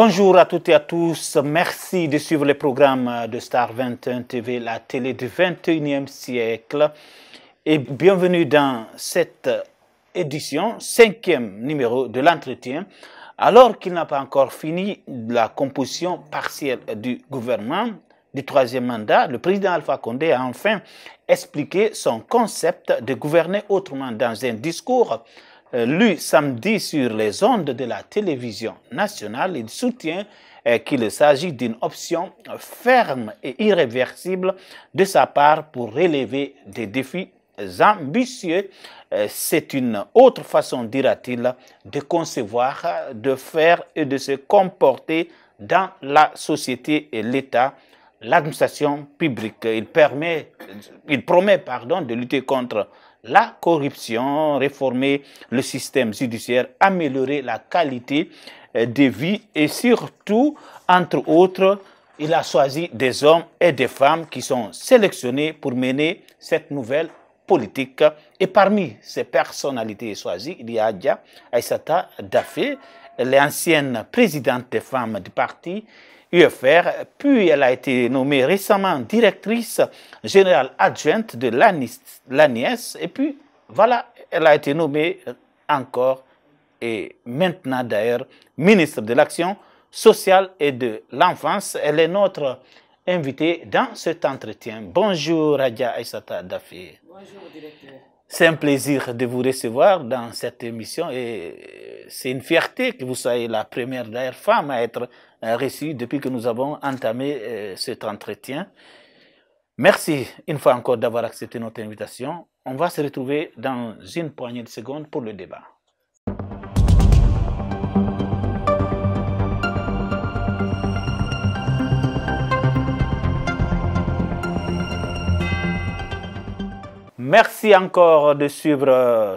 Bonjour à toutes et à tous. Merci de suivre le programme de Star 21 TV, la télé du 21e siècle. Et bienvenue dans cette édition, cinquième numéro de l'entretien. Alors qu'il n'a pas encore fini la composition partielle du gouvernement du troisième mandat, le président Alpha Condé a enfin expliqué son concept de gouverner autrement dans un discours euh, Lui, samedi sur les ondes de la télévision nationale, il soutient euh, qu'il s'agit d'une option ferme et irréversible de sa part pour relever des défis ambitieux. Euh, c'est une autre façon, dira-t-il, de concevoir, de faire et de se comporter dans la société et l'État, l'administration publique. Il, permet, il promet pardon, de lutter contre la corruption, réformer le système judiciaire, améliorer la qualité euh, de vie et surtout, entre autres, il a choisi des hommes et des femmes qui sont sélectionnés pour mener cette nouvelle politique. Et parmi ces personnalités choisies, il y a Adja Aïssata Dafé, l'ancienne présidente des femmes du parti, UFR, puis elle a été nommée récemment directrice générale adjointe de l'ANIES, et puis voilà, elle a été nommée encore et maintenant d'ailleurs ministre de l'Action sociale et de l'enfance. Elle est notre invitée dans cet entretien. Bonjour Radia Aïsata Dafi. Bonjour directeur. C'est un plaisir de vous recevoir dans cette émission et c'est une fierté que vous soyez la première d'ailleurs femme à être récit depuis que nous avons entamé euh, cet entretien. Merci une fois encore d'avoir accepté notre invitation. On va se retrouver dans une poignée de secondes pour le débat. Merci encore de suivre euh,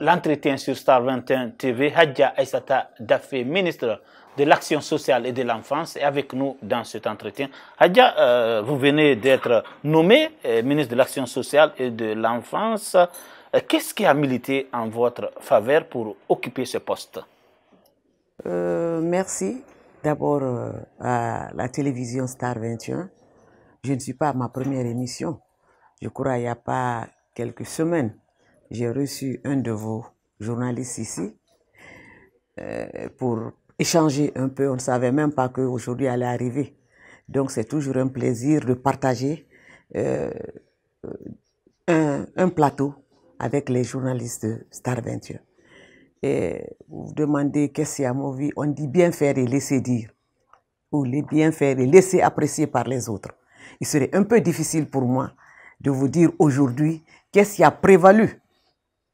l'entretien sur Star 21 TV. Hadja Aissata Dafé, ministre de l'action sociale et de l'enfance est avec nous dans cet entretien. Hadja, euh, vous venez d'être nommé euh, ministre de l'action sociale et de l'enfance. Euh, qu'est-ce qui a milité en votre faveur pour occuper ce poste Merci d'abord à la télévision Star 21. Je ne suis pas à ma première émission. Je crois il n'y a pas quelques semaines, j'ai reçu un de vos journalistes ici pour échanger un peu. On ne savait même pas qu'aujourd'hui allait arriver. Donc c'est toujours un plaisir de partager euh, un, plateau avec les journalistes de Star 21. Et vous, vous demandez qu'est-ce qu'il y a vie on dit bien faire et laisser dire, ou les bien faire et laisser apprécier par les autres. Il serait un peu difficile pour moi de vous dire aujourd'hui qu'est-ce qui a prévalu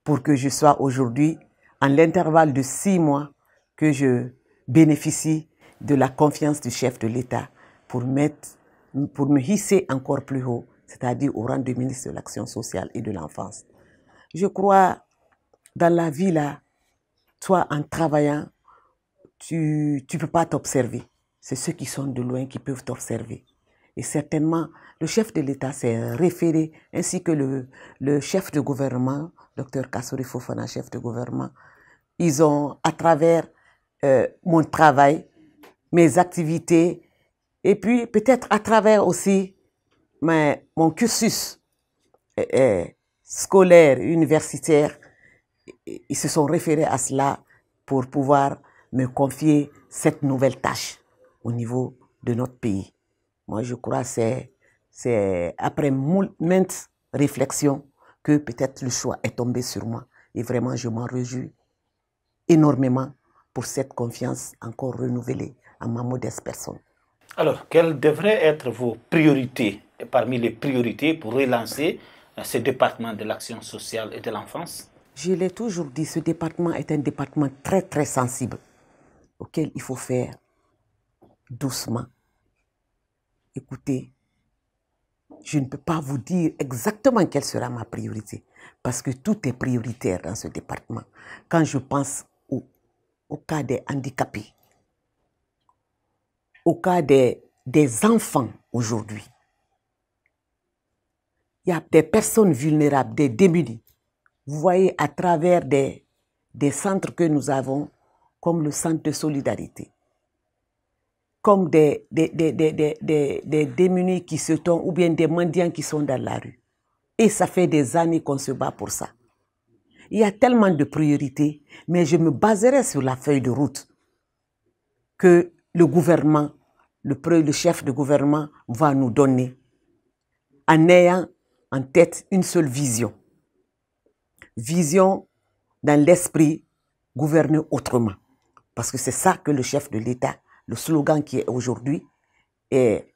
pour que je sois aujourd'hui, en l'intervalle de six mois, que je bénéficie de la confiance du chef de l'État pour, mettre, pour me hisser encore plus haut, c'est-à-dire au rang de ministre de l'Action sociale et de l'enfance. Je crois dans la vie là, toi en travaillant, tu ne peux pas t'observer. C'est ceux qui sont de loin qui peuvent t'observer. Et certainement, le chef de l'État s'est référé, ainsi que le, le chef de gouvernement, Dr Kassouri Fofana, chef de gouvernement, ils ont, à travers euh, mon travail, mes activités, et puis peut-être à travers aussi mon cursus euh, euh, scolaire, universitaire, ils se sont référés à cela pour pouvoir me confier cette nouvelle tâche au niveau de notre pays. Moi, je crois que c'est après maintes réflexions que peut-être le choix est tombé sur moi. Et vraiment, je m'en réjouis énormément pour cette confiance encore renouvelée à ma modeste personne. Alors, quelles devraient être vos priorités parmi les priorités pour relancer euh, ce département de l'action sociale et de l'enfance Je l'ai toujours dit, ce département est un département très très sensible auquel il faut faire doucement. Écoutez, je ne peux pas vous dire exactement quelle sera ma priorité, parce que tout est prioritaire dans ce département. Quand je pense au cas des handicapés, au cas des, enfants aujourd'hui. Il y a des personnes vulnérables, des démunis. Vous voyez à travers des, des centres que nous avons, comme le centre de solidarité, comme des, des, des démunis qui se tombent ou bien des mendiants qui sont dans la rue. Et ça fait des années qu'on se bat pour ça. Il y a tellement de priorités, mais je me baserai sur la feuille de route que le gouvernement, le, chef de gouvernement va nous donner en ayant en tête une seule vision. Vision dans l'esprit gouverner autrement. Parce que c'est ça que le chef de l'État, le slogan qui est aujourd'hui, est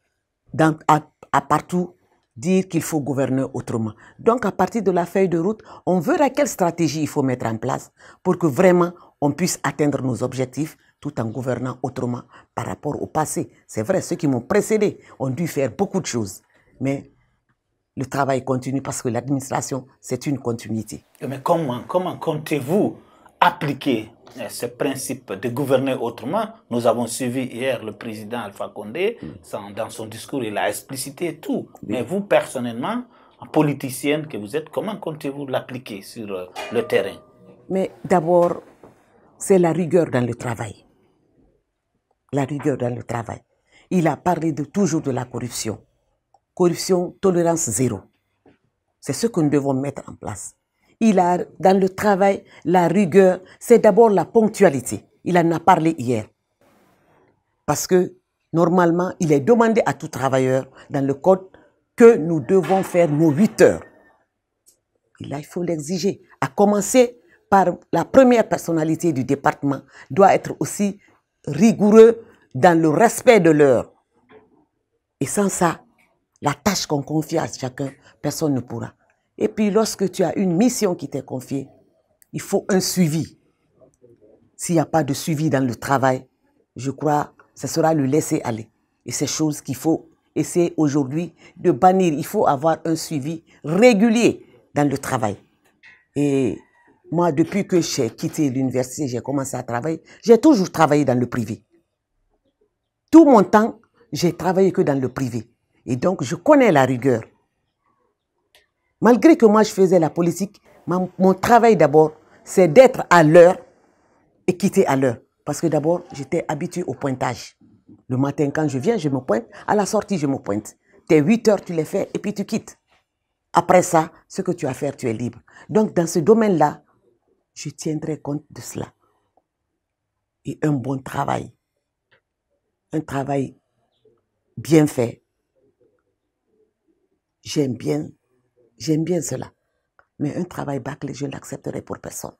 à partout dire qu'il faut gouverner autrement. Donc à partir de la feuille de route, on verra quelle stratégie il faut mettre en place pour que vraiment on puisse atteindre nos objectifs tout en gouvernant autrement par rapport au passé. C'est vrai, ceux qui m'ont précédé ont dû faire beaucoup de choses, mais le travail continue parce que l'administration, c'est une continuité. Mais comment, comment comptez-vous appliquer euh, ce principe de gouverner autrement. Nous avons suivi hier le président Alpha Condé, mm. dans son discours, il a explicité tout. Mais vous, personnellement, en politicienne que vous êtes, comment comptez-vous l'appliquer sur euh, le terrain Mais d'abord, c'est la rigueur dans le travail. La rigueur dans le travail. Il a parlé de, toujours de la corruption. Corruption, tolérance zéro. C'est ce que nous devons mettre en place dans le travail la rigueur, c'est d'abord la ponctualité. Il en a parlé hier. Parce que normalement, il est demandé à tout travailleur dans le code que nous devons faire nos 8 heures. Et là, il faut l'exiger. À commencer par la première personnalité du département doit être aussi rigoureux dans le respect de l'heure. Et sans ça, la tâche qu'on confie à chacun, personne ne pourra. Et puis lorsque tu as une mission qui t'est confiée, il faut un suivi. S'il n'y a pas de suivi dans le travail, je crois ce sera le laisser aller. Et c'est chose qu'il faut essayer aujourd'hui de bannir. Il faut avoir un suivi régulier dans le travail. Et moi, depuis que j'ai quitté l'université, j'ai commencé à travailler, j'ai toujours travaillé dans le privé. Tout mon temps, j'ai travaillé que dans le privé. Et donc, je connais la rigueur. Malgré que moi, je faisais la politique, mon travail d'abord, c'est d'être à l'heure et quitter à l'heure. Parce que d'abord, j'étais habitué au pointage. Le matin, quand je viens, je me pointe. À la sortie, je me pointe. Tes 8 heures, tu les fais et puis tu quittes. Après ça, ce que tu as à faire, tu es libre. Donc, dans ce domaine-là, je tiendrai compte de cela. Et un bon travail, un travail bien fait. J'aime bien J'aime bien cela. Mais un travail bâclé, je l'accepterai pour personne.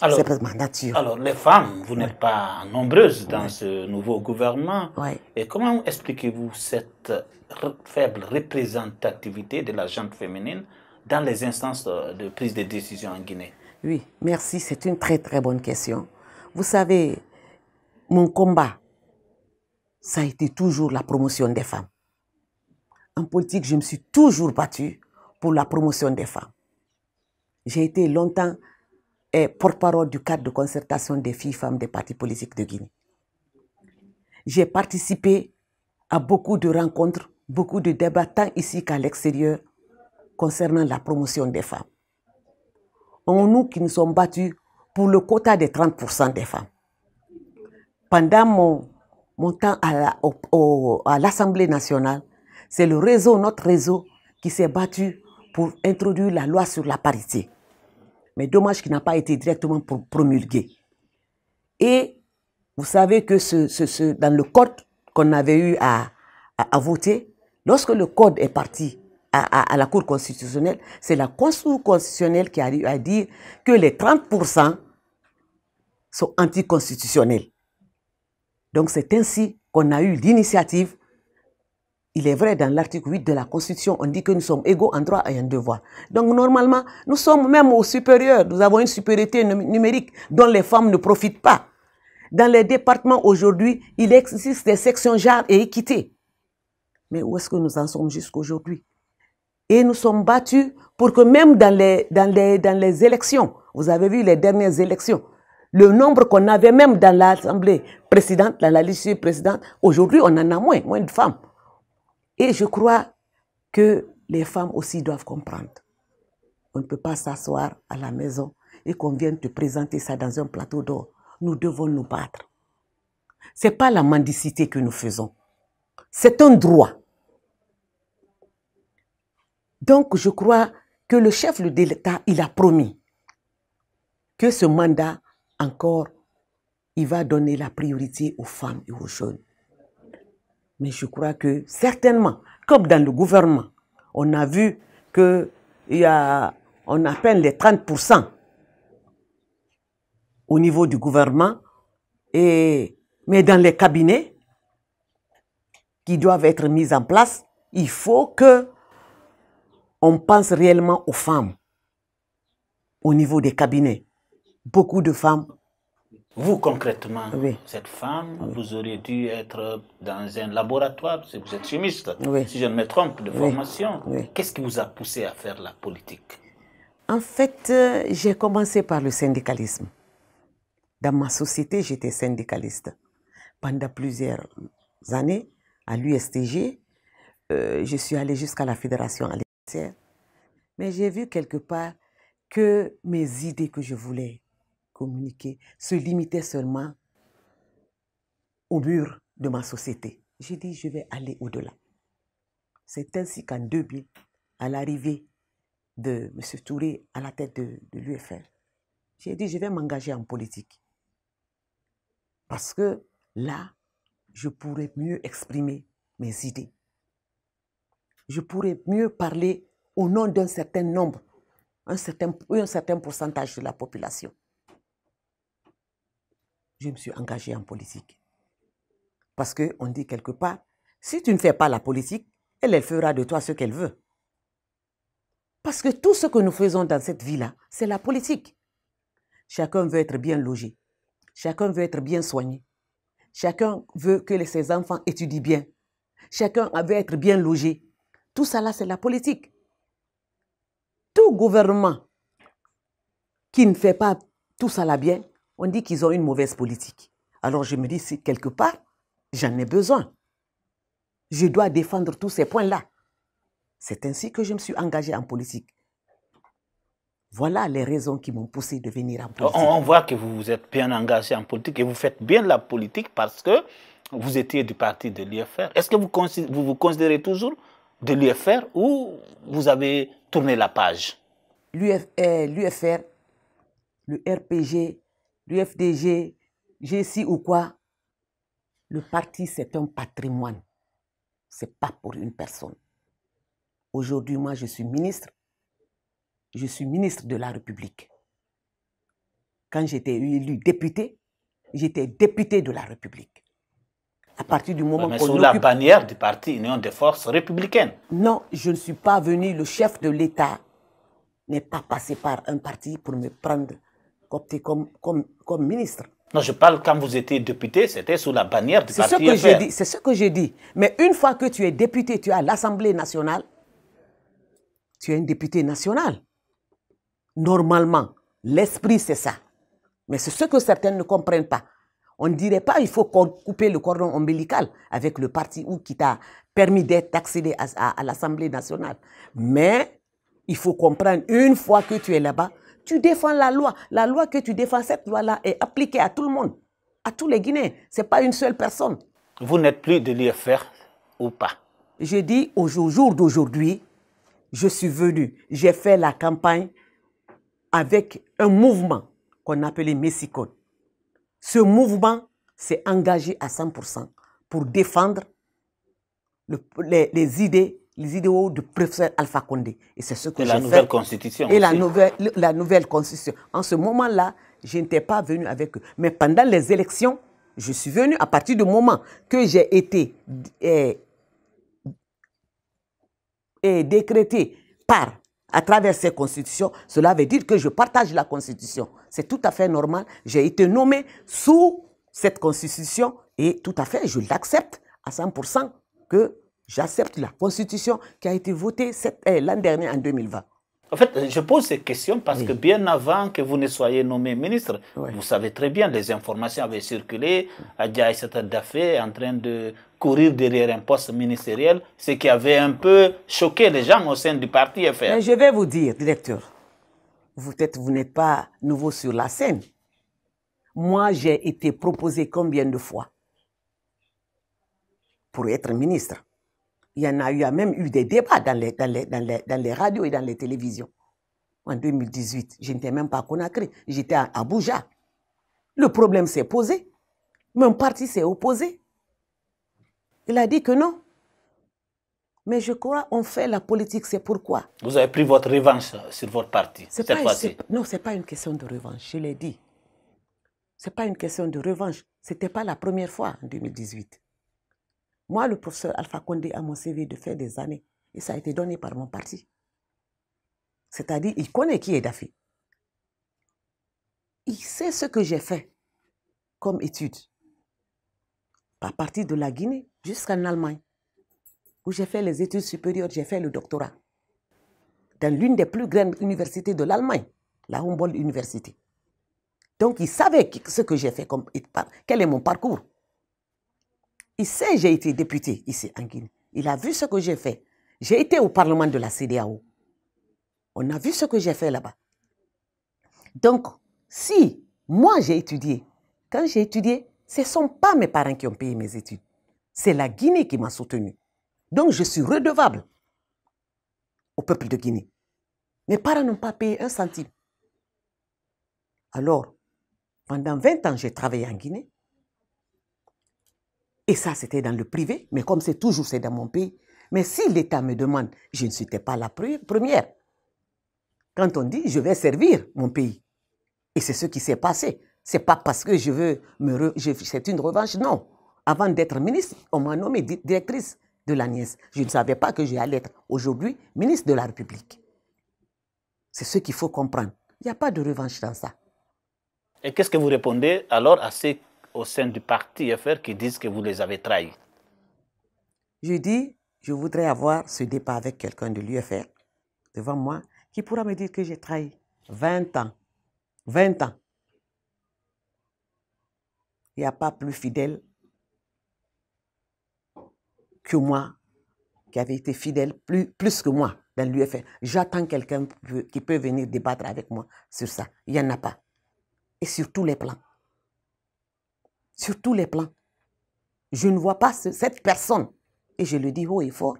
C'est ma nature. Alors, les femmes, vous n'êtes pas nombreuses dans ce nouveau gouvernement. Et comment expliquez-vous cette faible représentativité de la gente féminine dans les instances euh, de prise de décision en Guinée Oui, merci. C'est une très, très bonne question. Vous savez, mon combat, ça a été toujours la promotion des femmes. En politique, je me suis toujours battue pour la promotion des femmes. J'ai été longtemps eh, porte-parole du cadre de concertation des filles femmes des partis politiques de Guinée. J'ai participé à beaucoup de rencontres, beaucoup de débats, tant ici qu'à l'extérieur, concernant la promotion des femmes. On nous qui nous sommes battus pour le quota des 30% des femmes. Pendant mon, temps à l'Assemblée nationale, c'est le réseau, notre réseau, qui s'est battu pour introduire la loi sur la parité. Mais dommage qu'il n'a pas été directement promulgué. Et vous savez que ce, dans le code qu'on avait eu à, voter, lorsque le code est parti à, à la Cour constitutionnelle, c'est la Cour constitutionnelle qui arrive à dire que les 30% sont anticonstitutionnels. Donc c'est ainsi qu'on a eu l'initiative il est vrai, dans l'article 8 de la Constitution, on dit que nous sommes égaux en droit et en devoir. Donc normalement, nous sommes même au supérieur. Nous avons une supériorité numérique dont les femmes ne profitent pas. Dans les départements aujourd'hui, il existe des sections genre et équité. Mais où est-ce que nous en sommes jusqu'aujourd'hui Et nous sommes battus pour que même dans les, dans dans les élections, vous avez vu les dernières élections, le nombre qu'on avait même dans l'Assemblée présidente, dans la législature présidente, aujourd'hui on en a moins, moins de femmes. Et je crois que les femmes aussi doivent comprendre. On ne peut pas s'asseoir à la maison et qu'on vienne te présenter ça dans un plateau d'or. Nous devons nous battre. Ce n'est pas la mendicité que nous faisons. C'est un droit. Donc, je crois que le chef de l'État, il a promis que ce mandat, encore, il va donner la priorité aux femmes et aux jeunes. Mais je crois que certainement, comme dans le gouvernement, on a vu que y a, on peine les 30% au niveau du gouvernement, et, mais dans les cabinets qui doivent être mis en place, il faut que on pense réellement aux femmes au niveau des cabinets. Beaucoup de femmes vous, concrètement, cette femme, vous auriez dû être dans un laboratoire, si vous êtes chimiste, si je ne me trompe, de formation. Qu'est-ce qui vous a poussé à faire la politique En fait, euh, j'ai commencé par le syndicalisme. Dans ma société, j'étais syndicaliste. Pendant plusieurs années, à l'USTG, euh, je suis allée jusqu'à la Fédération alimentaire. Mais j'ai vu quelque part que mes idées que je voulais communiquer se limiter seulement au mur de ma société. J'ai dit, je vais aller au-delà. C'est ainsi qu'en 2000, à l'arrivée de M. Touré à la tête de, l'UFL, l'UFR, j'ai dit, je vais m'engager en politique. Parce que là, je pourrais mieux exprimer mes idées. Je pourrais mieux parler au nom d'un certain nombre, un certain, un certain pourcentage de la population je me suis engagée en politique. Parce qu'on dit quelque part, si tu ne fais pas la politique, elle, fera de toi ce qu'elle veut. Parce que tout ce que nous faisons dans cette vie-là, c'est la politique. Chacun veut être bien logé. Chacun veut être bien soigné. Chacun veut que ses enfants étudient bien. Chacun veut être bien logé. Tout ça là, c'est la politique. Tout gouvernement qui ne fait pas tout ça là bien, on dit qu'ils ont une mauvaise politique. Alors je me dis, si quelque part, j'en ai besoin. Je dois défendre tous ces points-là. C'est ainsi que je me suis engagé en politique. Voilà les raisons qui m'ont poussé de venir en politique. On, voit que vous vous êtes bien engagé en politique et vous faites bien la politique parce que vous étiez du parti de l'UFR. Est-ce que vous vous considérez toujours de l'UFR ou vous avez tourné la page L'UFR, euh, le RPG, l'UFDG, GSI ou quoi, le parti, c'est un patrimoine. Ce n'est pas pour une personne. Aujourd'hui, moi, je suis ministre. Je suis ministre de la République. Quand j'étais élu député, j'étais député de la République. À partir du moment Mais sous la bannière du parti Union des forces républicaines. Non, je ne suis pas venu. Le chef de l'État n'est pas passé par un parti pour me prendre comme, comme, comme ministre. Non, je parle quand vous étiez député, c'était sous la bannière du parti ce C'est ce que j'ai dit. Mais une fois que tu es député, tu as l'Assemblée nationale, tu es un député national. Normalement, l'esprit, c'est ça. Mais c'est ce que certains ne comprennent pas. On ne dirait pas il faut couper le cordon ombilical avec le parti ou qui t'a permis d'être accédé à l'Assemblée nationale. Mais il faut comprendre, une fois que tu es là-bas, tu défends la loi. La loi que tu défends, cette loi-là est appliquée à tout le monde, à tous les Guinéens. Ce n'est pas une seule personne. Vous n'êtes plus de l'IFR ou pas Je dis, au jour d'aujourd'hui, je suis venu, j'ai fait la campagne avec un mouvement qu'on appelait Messicone. Ce mouvement s'est engagé à 100% pour défendre les idées les idéaux du professeur Alpha Condé. Et c'est ce que Et la nouvelle constitution. Et la nouvelle, constitution. En ce moment-là, je n'étais pas venu avec eux. Mais pendant les élections, je suis venu à partir du moment que j'ai été eh, eh, décrété par, à travers ces constitutions, cela veut dire que je partage la constitution. C'est tout à fait normal. J'ai été nommé sous cette constitution et tout à fait, je l'accepte à 100% que J'accepte la constitution qui a été votée eh, l'an dernier en 2020. En fait, je pose ces questions parce que bien avant que vous ne soyez nommé ministre, vous savez très bien, les informations avaient circulé. Adjaï est en train de courir derrière un poste ministériel, ce qui avait un peu choqué les gens au sein du parti FR. Mais je vais vous dire, directeur, peut-être vous n'êtes pas nouveau sur la scène. Moi, j'ai été proposé combien de fois pour être ministre il y en a, eu, a même eu des débats dans les, dans, les, radios et dans les télévisions. En 2018, je n'étais même pas à Conakry, j'étais à Abuja. Le problème s'est posé. Mon parti s'est opposé. Il a dit que non. Mais je crois on fait la politique, c'est pourquoi. Vous avez pris votre revanche sur votre parti cette fois-ci. Non, ce n'est pas une question de revanche, je l'ai dit. Ce n'est pas une question de revanche. Ce n'était pas la première fois en 2018. Moi, le professeur Alpha Condé a mon CV de faire des années et ça a été donné par mon parti. C'est-à-dire, il connaît qui est Dafi. Il sait ce que j'ai fait comme étude. À partir de la Guinée jusqu'en Allemagne, où j'ai fait les études supérieures, j'ai fait le doctorat. Dans l'une des plus grandes universités de l'Allemagne, la Humboldt Université. Donc, il savait ce que j'ai fait, comme, quel est mon parcours. Il sait j'ai été député ici en Guinée. Il a vu ce que j'ai fait. J'ai été au Parlement de la CDAO. On a vu ce que j'ai fait là-bas. Donc, si moi j'ai étudié, quand j'ai étudié, ce ne sont pas mes parents qui ont payé mes études. C'est la Guinée qui m'a soutenu. Donc, je suis redevable au peuple de Guinée. Mes parents n'ont pas payé un centime. Alors, pendant 20 ans, j'ai travaillé en Guinée. Et ça, c'était dans le privé, mais comme c'est toujours c'est dans mon pays. Mais si l'État me demande, je ne suis pas la première. Quand on dit, je vais servir mon pays. Et c'est ce qui s'est passé. C'est pas parce que je veux me... C'est une revanche, non. Avant d'être ministre, on m'a nommé directrice de la Nièce. Je ne savais pas que j'allais être aujourd'hui ministre de la République. C'est ce qu'il faut comprendre. Il n'y a pas de revanche dans ça. Et qu'est-ce que vous répondez alors à ces au sein du parti UFR qui disent que vous les avez trahis Je dis, je voudrais avoir ce débat avec quelqu'un de l'UFR devant moi qui pourra me dire que j'ai trahi 20 ans. 20 ans. Il n'y a pas plus fidèle que moi, qui avait été fidèle plus, plus que moi dans l'UFR. J'attends quelqu'un qui peut venir débattre avec moi sur ça. Il n'y en a pas. Et sur tous les plans sur tous les plans. Je ne vois pas cette personne, et je le dis haut et fort,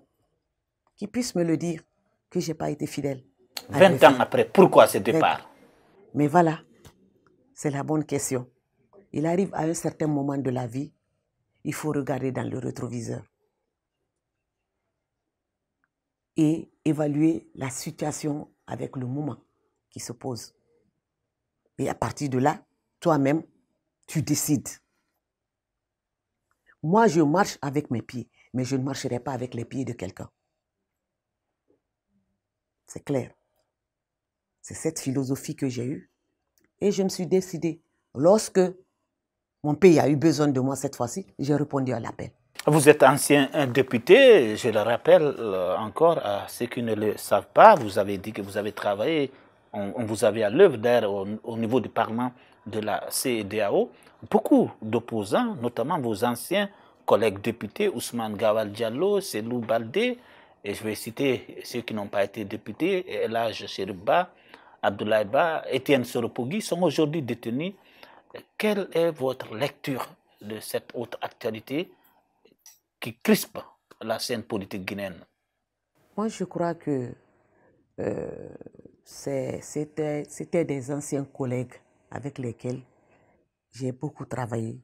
qui puisse me le dire que je n'ai pas été fidèle. 20 ans après, pourquoi ce départ Mais voilà, c'est la bonne question. Il arrive à un certain moment de la vie, il faut regarder dans le rétroviseur et évaluer la situation avec le moment qui se pose. Et à partir de là, toi-même, tu décides. Moi, je marche avec mes pieds, mais je ne marcherai pas avec les pieds de quelqu'un. C'est clair. C'est cette philosophie que j'ai eue. Et je me suis décidé Lorsque mon pays a eu besoin de moi cette fois-ci, j'ai répondu à l'appel. Vous êtes ancien député, je le rappelle euh, encore à ceux qui ne le savent pas, vous avez dit que vous avez travaillé, on, vous avait à l'œuvre d'air au, au niveau du Parlement de la CEDAO, beaucoup d'opposants, notamment vos anciens collègues députés, Ousmane Gawal Diallo, Selou Baldé, et je vais citer ceux qui n'ont pas été députés, Elage Sherba, Abdoulaye Ba, Étienne Soropogui, sont aujourd'hui détenus. Quelle est votre lecture de cette autre actualité qui crispe la scène politique guinéenne Moi, je crois que euh, c'était des anciens collègues avec lesquels j'ai beaucoup travaillé,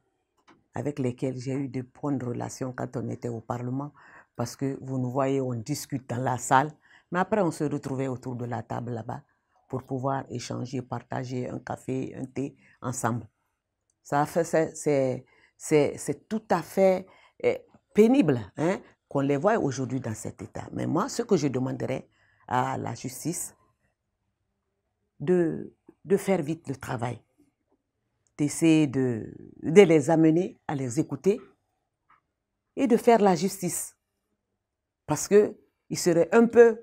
avec lesquels j'ai eu de bonnes relations quand on était au Parlement, parce que vous nous voyez, on discute dans la salle, mais après on se retrouvait autour de la table là-bas pour pouvoir échanger, partager un café, un thé ensemble. Ça c'est, c'est, tout à fait eh, pénible hein, qu'on les voit aujourd'hui dans cet état. Mais moi, ce que je demanderais à la justice, de de faire vite le travail, d'essayer de, les amener à les écouter et de faire la justice. Parce que il serait un peu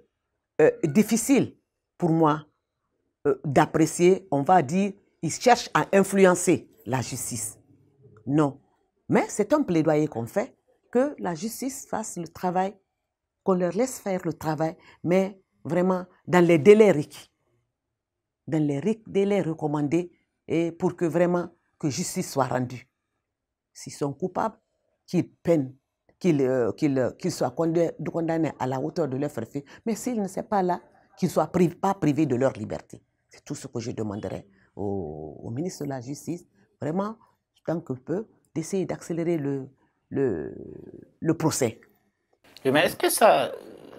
euh, difficile pour moi euh, d'apprécier, on va dire, ils cherchent à influencer la justice. Non. Mais c'est un plaidoyer qu'on fait, que la justice fasse le travail, qu'on leur laisse faire le travail, mais vraiment dans les délais requis dans les délais recommandés et pour que vraiment que justice soit rendue. S'ils sont coupables, qu'ils peinent, qu'ils euh, euh, soient condamnés à la hauteur de leur fait. mais s'ils ne sont pas là, qu'ils ne soient pas privés de leur liberté. C'est tout ce que je demanderai au, au, ministre de la Justice, vraiment, tant que peut, d'essayer d'accélérer le, le, le, procès. Mais est-ce que ça,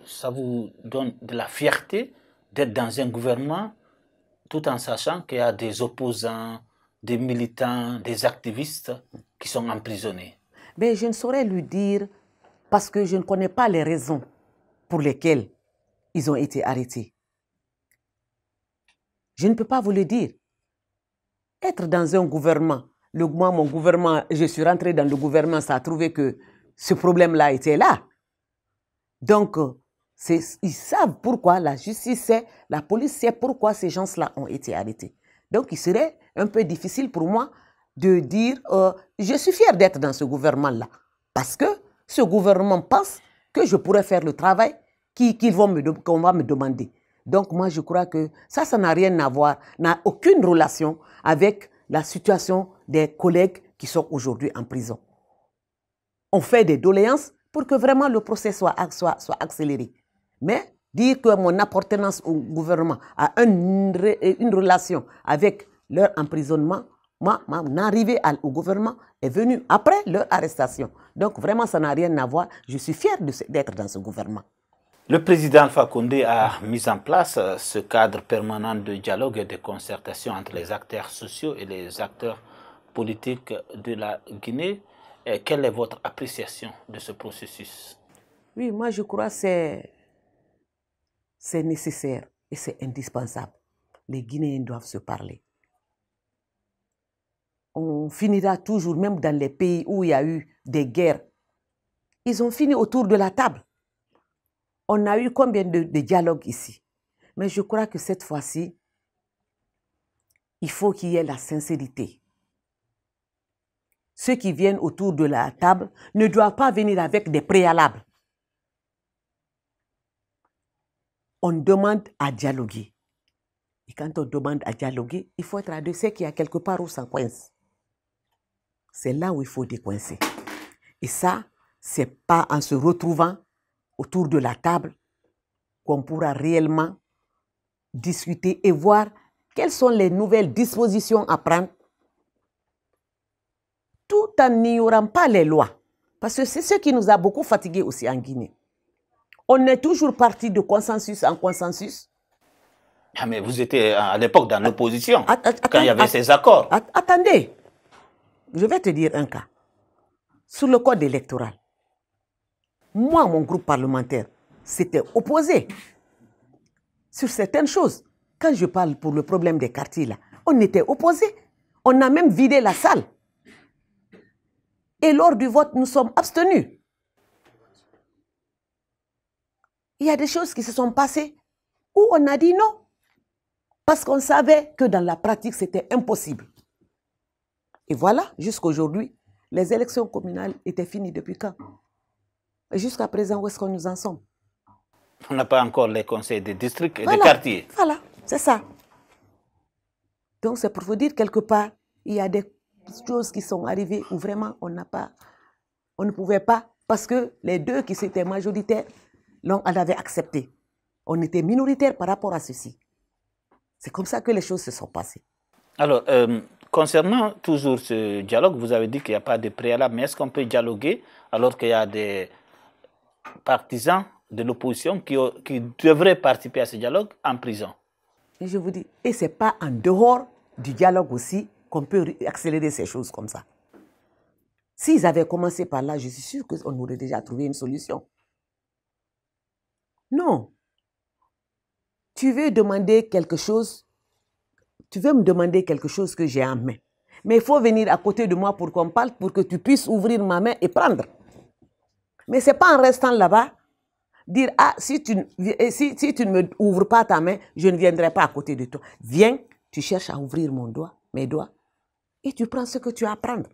ça vous donne de la fierté d'être dans un gouvernement tout en sachant qu'il y a des opposants, des militants, des activistes qui sont emprisonnés Mais je ne saurais lui dire parce que je ne connais pas les raisons pour lesquelles ils ont été arrêtés. Je ne peux pas vous le dire. Être dans un gouvernement, le, moi, mon gouvernement, je suis rentré dans le gouvernement, ça a trouvé que ce problème-là était là. Donc, euh, ils savent pourquoi la justice sait, la police sait pourquoi ces gens-là ont été arrêtés. Donc, il serait un peu difficile pour moi de dire euh, je suis fier d'être dans ce gouvernement-là. Parce que ce gouvernement pense que je pourrais faire le travail qu'on me qu'on va me demander. Donc, moi, je crois que ça, ça n'a rien à voir, n'a aucune relation avec la situation des collègues qui sont aujourd'hui en prison. On fait des doléances pour que vraiment le procès soit accéléré. Mais dire que mon appartenance au gouvernement a une, une relation avec leur emprisonnement, moi, mon arrivée au gouvernement est venue après leur arrestation. Donc vraiment, ça n'a rien à voir. Je suis fier d'être dans ce gouvernement. Le président Alpha a mis en place euh, ce cadre permanent de dialogue et de concertation entre les acteurs sociaux et les acteurs politiques de la Guinée. quelle est votre appréciation de ce processus Oui, moi je crois que c'est c'est nécessaire et c'est indispensable. Les Guinéens doivent se parler. On finira toujours, même dans les pays où il y a eu des guerres, ils ont fini autour de la table. On a eu combien de, dialogues ici Mais je crois que cette fois-ci, il faut qu'il y ait la sincérité. Ceux qui viennent autour de la table ne doivent pas venir avec des préalables. on demande à dialoguer. Et quand on demande à dialoguer, il faut être à deux. C'est qu'il y a quelque part où ça coince. C'est là où il faut décoincer. Et ça, c'est pas en se retrouvant autour de la table qu'on pourra réellement discuter et voir quelles sont les nouvelles dispositions à prendre tout en n'ignorant pas les lois. Parce que c'est ce qui nous a beaucoup fatigués aussi en Guinée. On est toujours parti de consensus en consensus. Ah, mais vous étiez à l'époque dans l'opposition, quand il y avait ces accords. attendez, je vais te dire un cas. Sur le code électoral, moi, mon groupe parlementaire, s'était opposé sur certaines choses. Quand je parle pour le problème des quartiers, là, on était opposé. On a même vidé la salle. Et lors du vote, nous sommes abstenus. il y a des choses qui se sont passées où on a dit non. Parce qu'on savait que dans la pratique, c'était impossible. Et voilà, jusqu'aujourd'hui, les élections communales étaient finies depuis quand Jusqu'à présent, où est-ce qu'on nous en sommes On n'a pas encore les conseils des districts et des quartiers. Voilà, c'est ça. Donc, c'est pour vous dire, quelque part, il y a des choses qui sont arrivées où vraiment on n'a pas, on ne pouvait pas, parce que les deux qui étaient majoritaires donc, elle avait accepté. On était minoritaire par rapport à ceci. C'est comme ça que les choses se sont passées. Alors, euh, concernant toujours ce dialogue, vous avez dit qu'il n'y a pas de préalable, mais est-ce qu'on peut dialoguer alors qu'il y a des partisans de l'opposition qui, devraient participer à ce dialogue en prison je vous dis, et ce n'est pas en dehors du dialogue aussi qu'on peut accélérer ces choses comme ça. S'ils avaient commencé par là, je suis sûr qu'on aurait déjà trouvé une solution. Non. Tu veux demander quelque chose, tu veux me demander quelque chose que j'ai en main. Mais il faut venir à côté de moi pour qu'on parle, pour que tu puisses ouvrir ma main et prendre. Mais ce n'est pas en restant là-bas, dire, ah, si tu, eh, si tu ne me ouvres pas ta main, je ne viendrai pas à côté de toi. Viens, tu cherches à ouvrir mon doigt, mes doigts, et tu prends ce que tu as à prendre.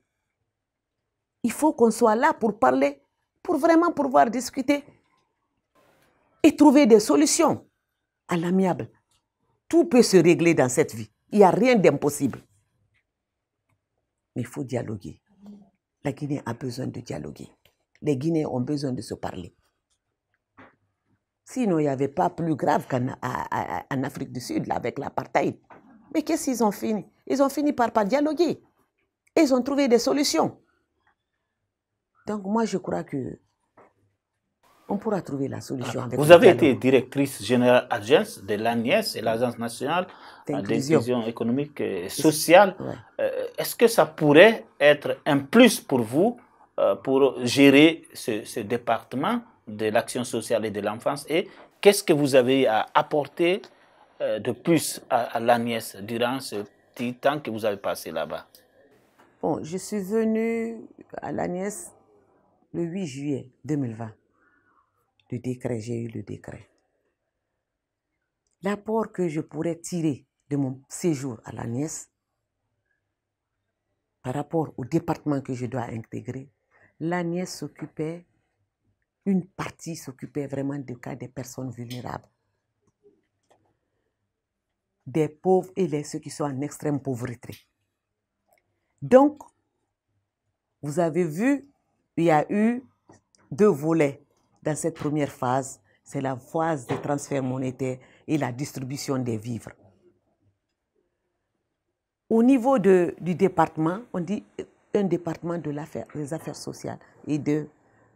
Il faut qu'on soit là pour parler, pour vraiment pouvoir discuter et trouver des solutions à l'amiable. Tout peut se régler dans cette vie. Il n'y a rien d'impossible. Mais il faut dialoguer. La Guinée a besoin de dialoguer. Les Guinéens ont besoin de se parler. Sinon, il n'y avait pas plus grave qu'en Afrique du Sud, avec l'apartheid. Mais qu'est-ce qu'ils ont fini Ils ont fini par pas dialoguer. Ils ont trouvé des solutions. Donc moi, je crois que on pourra trouver la solution. vous avez été directrice générale agence de l'ANIES et l'Agence nationale d'inclusion économique et sociale. Euh, est-ce que ça pourrait être un plus pour vous euh, pour gérer ce, département de l'action sociale et de l'enfance Et qu'est-ce que vous avez à apporter euh, de plus à, à l'ANIES durant ce petit temps que vous avez passé là-bas Bon, je suis venue à l'ANIES le 8 juillet 2020 le décret, j'ai eu le décret. L'apport que je pourrais tirer de mon séjour à la Nièce par rapport au département que je dois intégrer, la Nièce s'occupait, une partie s'occupait vraiment du cas des personnes vulnérables, des pauvres et les, ceux qui sont en extrême pauvreté. Donc, vous avez vu, il y a eu deux volets dans cette première phase, c'est la phase des transferts monétaires et la distribution des vivres. Au niveau de, du département, on dit un département de l'affaire, des affaires sociales et de,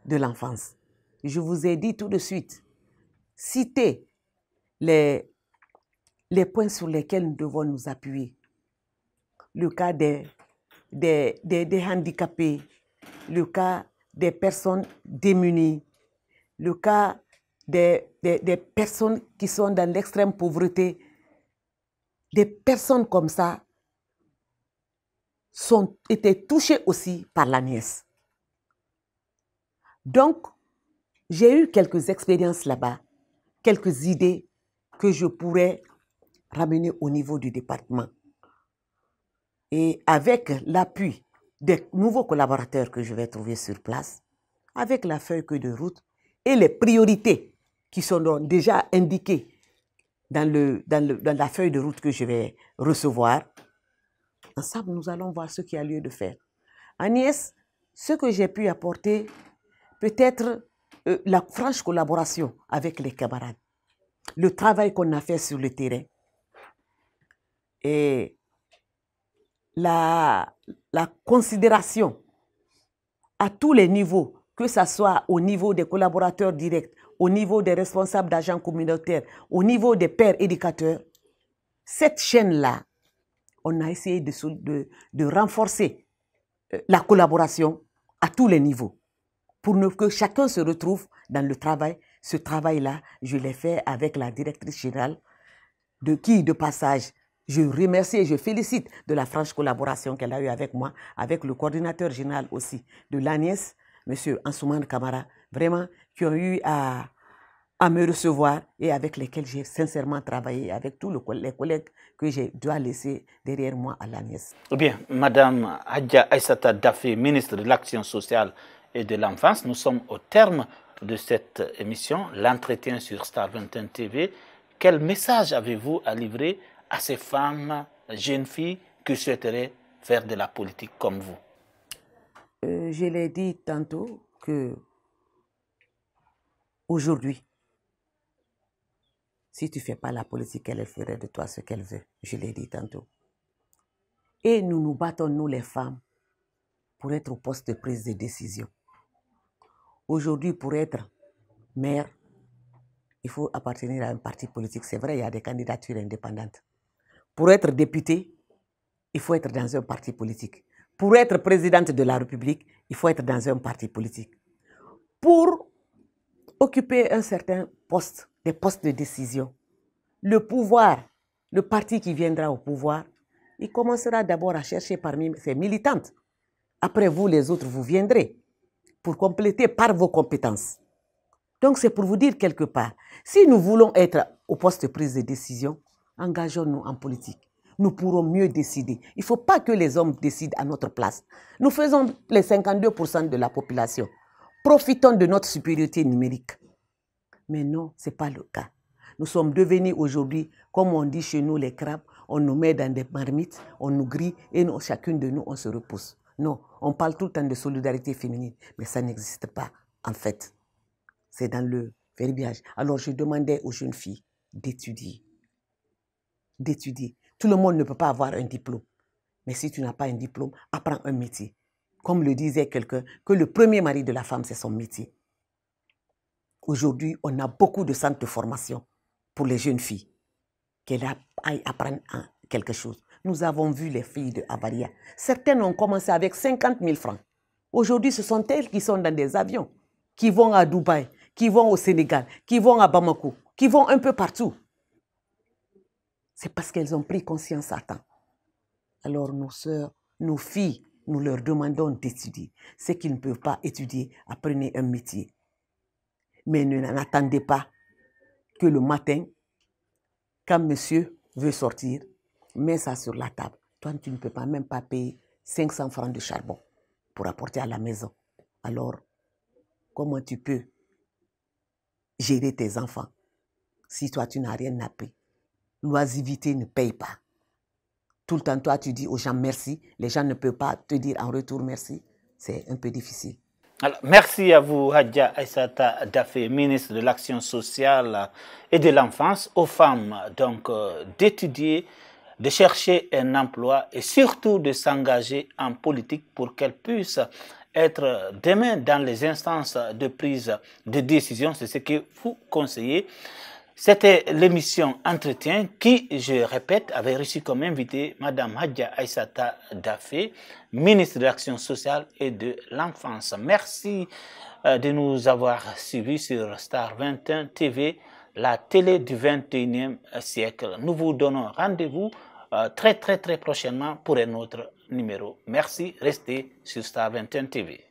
de l'enfance. Je vous ai dit tout de suite, citez les, les points sur lesquels nous devons nous appuyer. Le cas des, des handicapés, le cas des personnes démunies, le cas des, personnes qui sont dans l'extrême pauvreté, des personnes comme ça sont, étaient touchées aussi par la nièce. Donc, j'ai eu quelques expériences là-bas, quelques idées que je pourrais ramener au niveau du département. Et avec l'appui des nouveaux collaborateurs que je vais trouver sur place, avec la feuille que de route, et les priorités qui sont déjà indiquées dans, le, dans, la feuille de route que je vais recevoir, ensemble, nous allons voir ce qu'il y a lieu de faire. Agnès, ce que j'ai pu apporter, peut-être euh, la franche collaboration avec les camarades, le travail qu'on a fait sur le terrain et la considération à tous les niveaux que ce soit au niveau des collaborateurs directs, au niveau des responsables d'agents communautaires, au niveau des pères éducateurs, cette chaîne-là, on a essayé de, de, renforcer euh, la collaboration à tous les niveaux pour que chacun se retrouve dans le travail. Ce travail-là, je l'ai fait avec la directrice générale, de qui, de passage, je remercie et je félicite de la franche collaboration qu'elle a eue avec moi, avec le coordinateur général aussi de l'ANES, Monsieur Ansouman Kamara, vraiment, qui ont eu à, me recevoir et avec lesquels j'ai sincèrement travaillé, avec tous les collègues que j'ai dû laisser derrière moi à la nièce. Eh bien, Madame Hadja Daffé, ministre de l'Action sociale et de l'Enfance, nous sommes au terme de cette émission, l'entretien sur Star 21 TV. Quel message avez-vous à livrer à ces femmes, jeunes filles qui souhaiteraient faire de la politique comme vous euh, je l'ai dit tantôt que aujourd'hui, si tu ne fais pas la politique, elle ferait de toi ce qu'elle veut. Je l'ai dit tantôt. Et nous nous battons, nous les femmes, pour être au poste de prise de décision. Aujourd'hui, pour être maire, il faut appartenir à un parti politique. C'est vrai, il y a des candidatures indépendantes. Pour être député, il faut être dans un parti politique. Pour être présidente de la République, il faut être dans un parti politique. Pour occuper un certain poste, des postes de décision, le pouvoir, le parti qui viendra au pouvoir, il commencera d'abord à chercher parmi ses militantes. Après vous, les autres, vous viendrez pour compléter par vos compétences. Donc c'est pour vous dire quelque part, si nous voulons être au poste de prise de décision, engageons-nous en politique nous pourrons mieux décider. Il ne faut pas que les hommes décident à notre place. Nous faisons les 52% de la population. Profitons de notre supériorité numérique. Mais non, ce n'est pas le cas. Nous sommes devenus aujourd'hui, comme on dit chez nous les crabes, on nous met dans des marmites, on nous grille et chacune de nous, on se repousse. Non, on parle tout le temps de solidarité féminine, mais ça n'existe pas, en fait. C'est dans le verbiage. Alors je demandais aux jeunes filles d'étudier, d'étudier, tout le monde ne peut pas avoir un diplôme. Mais si tu n'as pas un diplôme, apprends un métier. Comme le disait quelqu'un, que le premier mari de la femme, c'est son métier. Aujourd'hui, on a beaucoup de centres de formation pour les jeunes filles, qu'elles aillent apprendre quelque chose. Nous avons vu les filles de Avaria. Certaines ont commencé avec 50 000 francs. Aujourd'hui, ce sont elles qui sont dans des avions, qui vont à Dubaï, qui vont au Sénégal, qui vont à Bamako, qui vont un peu partout c'est parce qu'elles ont pris conscience à temps. Alors nos sœurs, nos filles, nous leur demandons d'étudier. Ceux qui ne peuvent pas étudier, apprenez un métier. Mais ne n'attendez pas que le matin, quand monsieur veut sortir, mets ça sur la table. Toi, tu ne peux pas même pas payer 500 francs de charbon pour apporter à la maison. Alors, comment tu peux gérer tes enfants si toi, tu n'as rien appris l'oisivité ne paye pas. Tout le temps, toi, tu dis aux gens merci, les gens ne peuvent pas te dire en retour merci. C'est un peu difficile. Alors, merci à vous, Hadja Aissata Dafé, ministre de l'Action sociale et de l'enfance, aux femmes donc euh, d'étudier, de chercher un emploi et surtout de s'engager en politique pour qu'elles puissent être demain dans les instances de prise de décision. C'est ce que vous conseillez. C'était l'émission Entretien qui, je répète, avait reçu comme invité Madame Hadja Aïsata Dafé, ministre de l'Action sociale et de l'Enfance. Merci euh, de nous avoir suivis sur Star 21 TV, la télé du 21e siècle. Nous vous donnons rendez-vous euh, très très très prochainement pour un autre numéro. Merci, restez sur Star 21 TV.